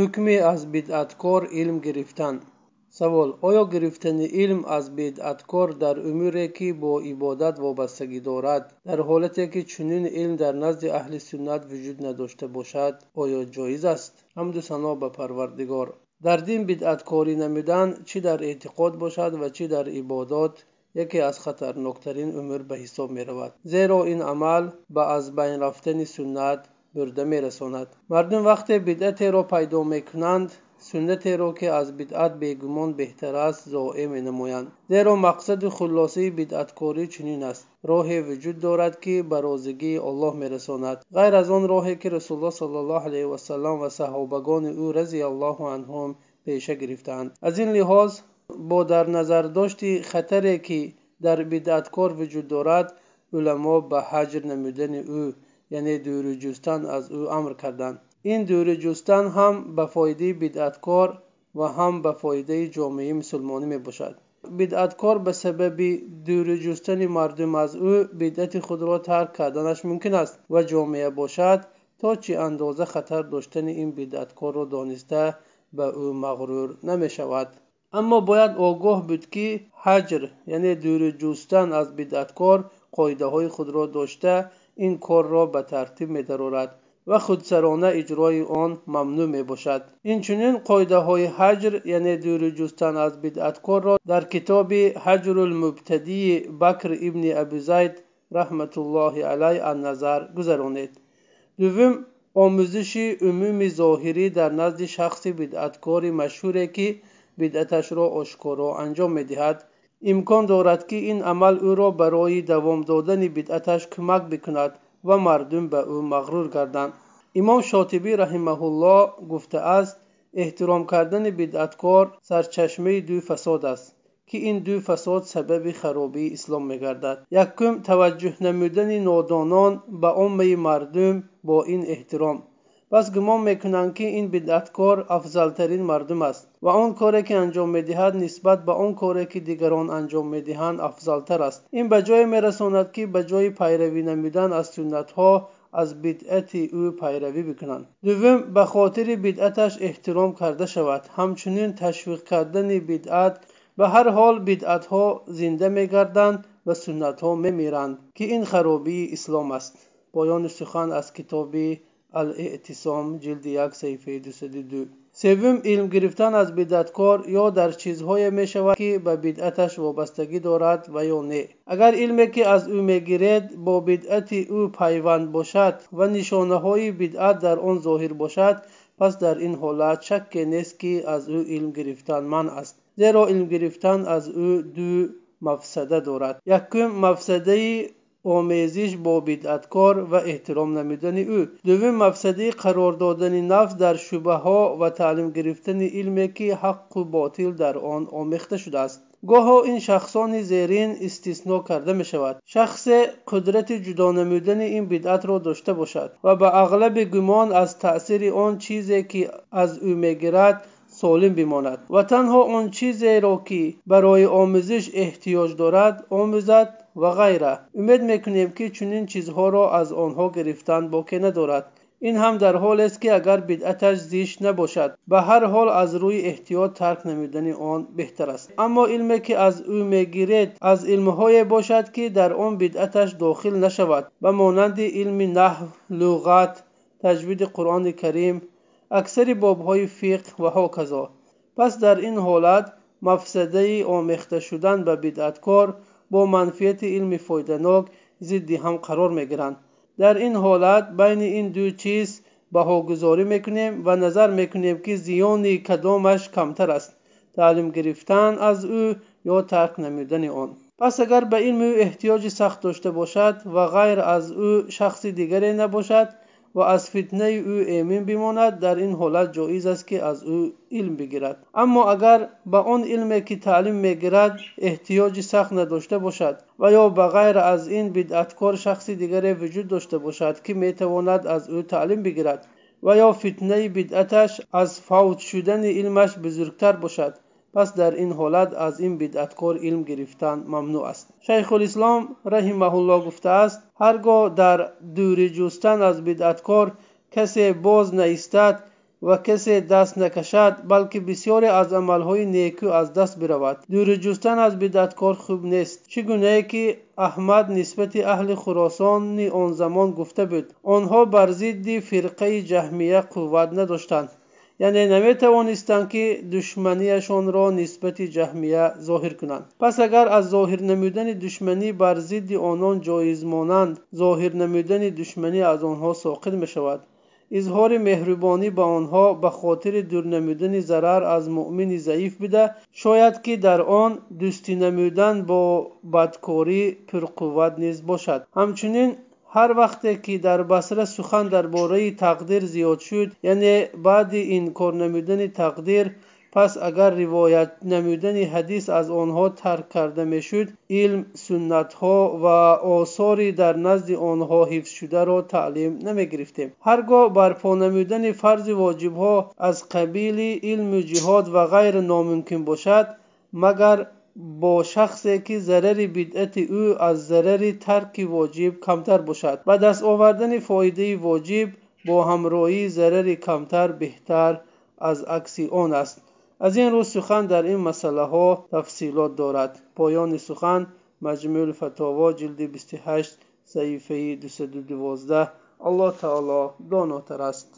ҳукми аз бидъаткор илм гирифтан савол оё гирифтани илм аз бидъаткор дар умуре ки бо ибодат вобастагӣ дорад дар ҳолате ки чунин илм дар назди аҳли суннат вуҷуд надошта бошад оё ҷоиз аст ҳамду сано ба парвардигор дар дин бидъаткорӣ намудан чӣ дар эътиқод бошад ва чӣ дар ибодот яке аз хатарноктарин умр ба ҳисоб меравад зеро ин амал ба аз байн рафтани суннат бурда мерасонад мардум вақте бидъатеро пайдо мекунанд суннатеро ки аз бидъат бегумон беҳтар аст зоэ менамоянд зеро мақсаду хулосаи бидъаткорӣ чунин аст роҳе вуҷуд дорад ки ба розигии оллоҳ мерасонад ғайр аз он роҳе ки расулллоҳ сал аллоҳ алайҳи вассалам ва саҳобагони ӯ разияллоҳу анҳум пеша гирифтаанд аз ин лиҳоз бо дар назардошти хатаре ки дар бидъаткор вуҷуд дорад улама ба ҳаҷр намудани ӯ یعنی دور جستن از او امر کردند این دور جستن هم به فایده بدعتکار و هم به فایده جامعه مسلمانی می باشد بدعتکار به سبب دور جستن مردم از او بدعت خود را ترک کردنش ممکن است و جامعه باشد تا چی اندازه خطر داشتن این بدعتکار را دانسته به او مغرور نمی شود اما باید آگاه بود که حجر یعنی دور جستن از بدعتکار قایده های خود را داشته ин корро ба тартиб медарорад ва худсарона иҷрои он мамнӯъ мебошад инчунин қоидаҳои ҳаҷр яъне дури ҷустан аз бидъаткорро дар китоби ҳаҷрулмубтадии бакр ибни абизайд раҳматуллоҳи алай анназар гузаронед дуввум омӯзиши умуми зоҳирӣ дар назди шахси бидъаткори машҳуре ки бидъаташро ошкоро анҷом медиҳад имкон дорад ки ин амал ӯро барои давом додани бидъаташ кӯмак бикунад ва мардум ба ӯ мағрур гарданд имом шотибӣ раҳимаҳулло гуфтааст эҳтиром кардани бидъаткор сарчашмаи ду фасод аст ки ин ду фасод сабаби харобии ислом мегардад якум таваҷҷӯҳ намудани нодонон ба оммаи мардум бо ин эҳтиром پس گمان میکنند که این بدعتکار افضلترین مردم است و آن کاری که انجام میدهد نسبت به اون کاری که دیگران انجام میدهند افضلتر است این به جای میرساند که به جای پیروی نمیدن از سنت ها از بدعت او پیروی بکنند دوم به خاطر بدعتش احترام کرده شود همچنین تشویق کردن بدعت به هر حال بدعت ها زنده میگردند و سنت ها میمیرند که این خرابی اسلام است پایان سخن از کتابی الاعتصام جلد یک سدی دو سوم علم گرفتن از بدعتکار یا در چیزهای می شود که به بدعتش وابستگی دارد و یا نه اگر علمی که از او گیرد با بدعت او پیوند باشد و نشانه های بدعت در آن ظاهر باشد پس در این حالت شک نیست که از او علم گرفتن من است زیرا علم گرفتن از او دو مفسده دارد یکم مفسده آمیزش با بدعتکار و احترام نمیدن او دوم مفسدی قرار دادن نفس در شبه ها و تعلیم گرفتن علمی که حق و باطل در آن آمیخته شده است گاه این شخصان زیرین استثناء کرده می شود شخص قدرت جدا نمودن این بدعت را داشته باشد و به اغلب گمان از تأثیر آن چیزی که از او میگیرد سالم بماند و تنها آن چیزی را که برای آموزش احتیاج دارد آموزد ва ғайра умед мекунем ки чунин чизҳоро аз онҳо гирифтан боке надорад ин ҳам дар ҳолест ки агар бидъаташ зишт набошад ба ҳар ҳол аз рӯи эҳтиёт тарк намудани он беҳтар аст аммо илме ки аз ӯ мегиред аз илмҳое бошад ки дар он бидъаташ дохил нашавад ба монанди илми наҳв луғат таҷвиди қуръони карим аксари бобҳои фиқҳ ва ҳоказо пас дар ин ҳолат мафсадаи омехташудан ба бидъаткор با منفیت علم فایدناک زیدی هم قرار می در این حالت بین این دو چیز بهاگذاری میکنیم و نظر میکنیم که زیانی کدامش کمتر است تعلیم گرفتن از او یا ترک نمودن آن پس اگر به علم او احتیاج سخت داشته باشد و غیر از او شخص دیگری نباشد و از فتنه او ایمین بماند در این حالت جایز است که از او علم بگیرد اما اگر به آن علمی که تعلیم میگیرد احتیاج سخت نداشته باشد و یا به غیر از این بدعتکار شخصی دیگری وجود داشته باشد که میتواند از او تعلیم بگیرد و یا فتنه بدعتش از فوت شدن علمش بزرگتر باشد пас дар ин ҳолат аз ин бидъаткор илм гирифтан мамнӯъ аст шайхулислом раҳимаҳулло гуфтааст ҳар гоҳ дар дурӣ ҷустан аз бидъаткор касе боз наистад ва касе даст накашад балки бисёре аз амалҳои некӯ аз даст биравад дурӣ ҷустан аз бидъаткор хуб нест чӣ гунае ки аҳмад нисбати аҳли хуросони он замон гуфта буд онҳо бар зидди фирқаи ҷаҳмия қувват надоштанд яъне наметавонистанд ки душманияшонро нисбати ҷаҳмия зоҳир кунанд пас агар аз зоҳир намудани душманӣ бар зидди онон ҷоиз монанд зоҳир намудани душманӣ аз онҳо соқит мешавад изҳори меҳрубонӣ ба онҳо ба хотири дур намудани зарар аз муъмини заиф буда шояд ки дар он дӯстӣ намудан бо бадкорӣ пурқувват низ бошад ҳамчунин ҳар вақте ки дар басра сухан дар бораи тақдир зиёд шуд яъне баъди инкор намудани тақдир пас агар ривоят намудани ҳадис аз онҳо тарк карда мешуд илм суннатҳо ва осори дар назди онҳо ҳифзшударо таълим намегирифтем ҳар гоҳ барпо намудани фарзи воҷибҳо аз қабили илму ҷиҳод ва ғайр номумкин бошад магар با شخصی که ضرر بدعت او از ضرر ترک واجب کمتر باشد و دست آوردن فایده واجب با همراهی ضرر کمتر بهتر از عکس آن است از این رو سخن در این مسئله ها تفصیلات دارد پایان سخن مجموع الفتاوا جلد 28 صفحه 212 الله تعالی داناتر است